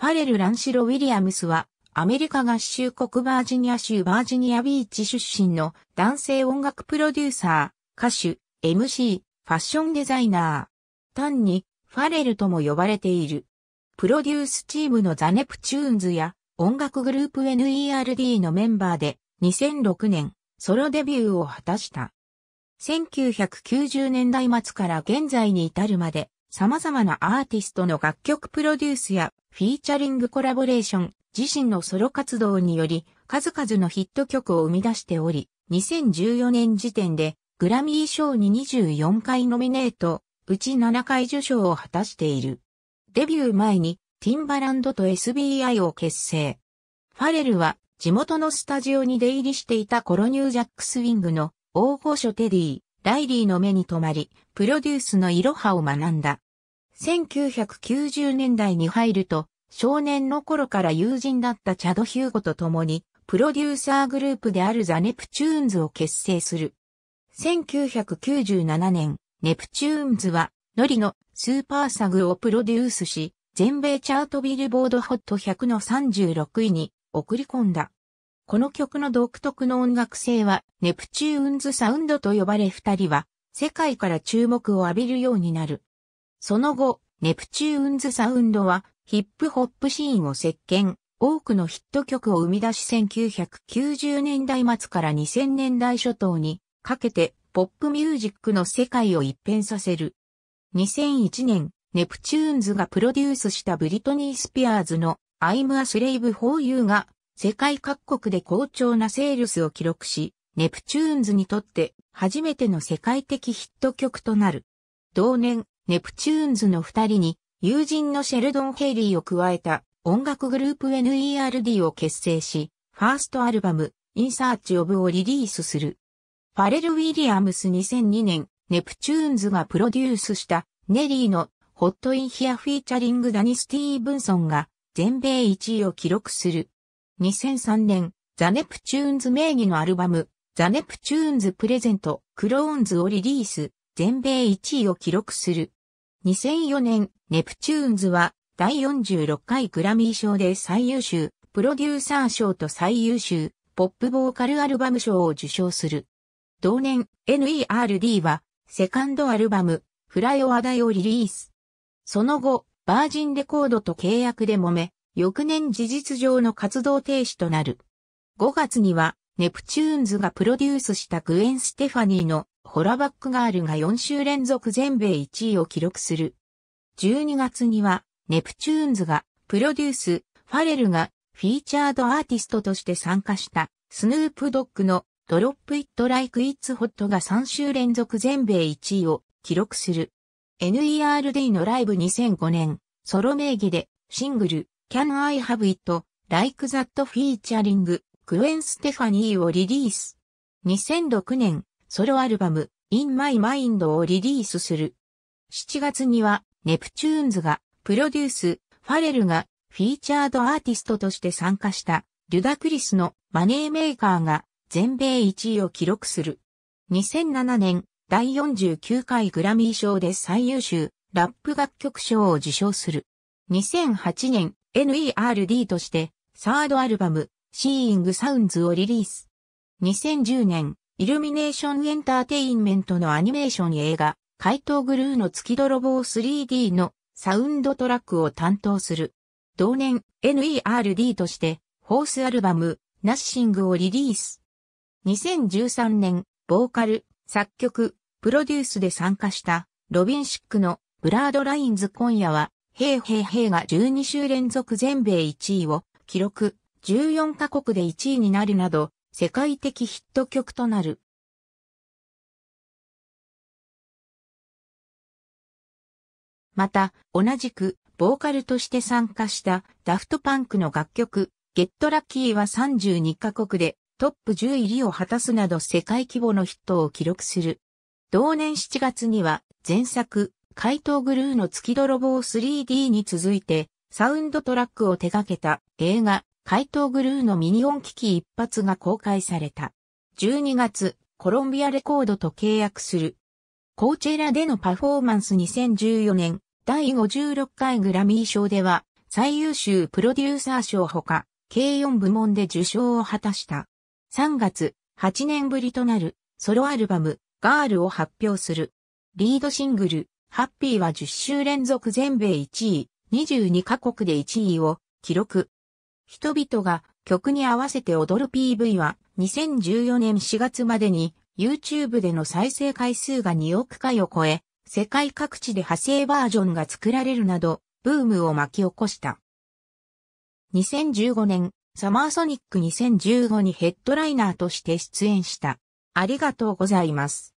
ファレル・ランシロ・ウィリアムスは、アメリカ合衆国バージニア州バージニアビーチ出身の男性音楽プロデューサー、歌手、MC、ファッションデザイナー。単に、ファレルとも呼ばれている。プロデュースチームのザネプチューンズや音楽グループ NERD のメンバーで2006年ソロデビューを果たした。1990年代末から現在に至るまで様々なアーティストの楽曲プロデュースやフィーチャリングコラボレーション、自身のソロ活動により数々のヒット曲を生み出しており、2014年時点でグラミー賞に24回ノミネート、うち7回受賞を果たしている。デビュー前にティンバランドと SBI を結成。ファレルは地元のスタジオに出入りしていたコロニュージャックスウィングの大御所テディ、ライリーの目に留まり、プロデュースのいろはを学んだ。1990年代に入ると、少年の頃から友人だったチャド・ヒューゴと共に、プロデューサーグループであるザ・ネプチューンズを結成する。1997年、ネプチューンズは、ノリのスーパーサグをプロデュースし、全米チャートビルボードホット100の36位に送り込んだ。この曲の独特の音楽性は、ネプチューンズサウンドと呼ばれ二人は、世界から注目を浴びるようになる。その後、ネプチューンズサウンドは、ヒップホップシーンを席巻、多くのヒット曲を生み出し1990年代末から2000年代初頭にかけてポップミュージックの世界を一変させる。2001年、ネプチューンズがプロデュースしたブリトニー・スピアーズの I'm a Slave for You が世界各国で好調なセールスを記録し、ネプチューンズにとって初めての世界的ヒット曲となる。同年、ネプチューンズの二人に友人のシェルドン・ヘイリーを加えた音楽グループ NERD を結成し、ファーストアルバム、インサーチ・オブをリリースする。ファレル・ウィリアムス2002年、ネプチューンズがプロデュースしたネリーのホットインヒアフィーチャリングダニ・スティーブンソンが全米1位を記録する。2003年、ザ・ネプチューンズ名義のアルバム、ザ・ネプチューンズ・プレゼント、クローンズをリリース、全米1位を記録する。2004年、ネプチューンズは、第46回グラミー賞で最優秀、プロデューサー賞と最優秀、ポップボーカルアルバム賞を受賞する。同年、NERD は、セカンドアルバム、フライオアダイをリリース。その後、バージンレコードと契約で揉め、翌年事実上の活動停止となる。5月には、ネプチューンズがプロデュースしたグエン・ステファニーのホラバックガールが4週連続全米1位を記録する。12月には、ネプチューンズがプロデュース、ファレルがフィーチャードアーティストとして参加したスヌープドッグのドロップイットライクイッツホットが3週連続全米1位を記録する。NERD のライブ2005年、ソロ名義でシングル、Can I Have It? Like That Featuring クエン・ステファニーをリリース。2006年、ソロアルバム In My Mind をリリースする。7月には、ネプチューンズが、プロデュース、ファレルが、フィーチャードアーティストとして参加した、リュダクリスのマネーメーカーが、全米1位を記録する。2007年、第49回グラミー賞で最優秀、ラップ楽曲賞を受賞する。2008年、NERD として、サードアルバム、シーイングサウンズをリリース。2010年、イルミネーションエンターテインメントのアニメーション映画、怪盗グルーの月泥棒 3D のサウンドトラックを担当する。同年、NERD として、ホースアルバム、ナッシングをリリース。2013年、ボーカル、作曲、プロデュースで参加した、ロビンシックのブラードラインズ今夜は、平平イが12週連続全米1位を記録、14カ国で1位になるなど、世界的ヒット曲となる。また、同じく、ボーカルとして参加したダフトパンクの楽曲、ゲットラッキーは32カ国でトップ10入りを果たすなど世界規模のヒットを記録する。同年7月には前作、怪盗グルーの月泥棒 3D に続いて、サウンドトラックを手掛けた映画、怪盗グルーのミニオン機器一発が公開された。12月、コロンビアレコードと契約する。コーチェラでのパフォーマンス2014年第56回グラミー賞では最優秀プロデューサー賞ほか計4部門で受賞を果たした。3月、8年ぶりとなるソロアルバムガールを発表する。リードシングルハッピーは10週連続全米1位、22カ国で1位を記録。人々が曲に合わせて踊る PV は2014年4月までに YouTube での再生回数が2億回を超え、世界各地で派生バージョンが作られるなど、ブームを巻き起こした。2015年、サマーソニック2015にヘッドライナーとして出演した。ありがとうございます。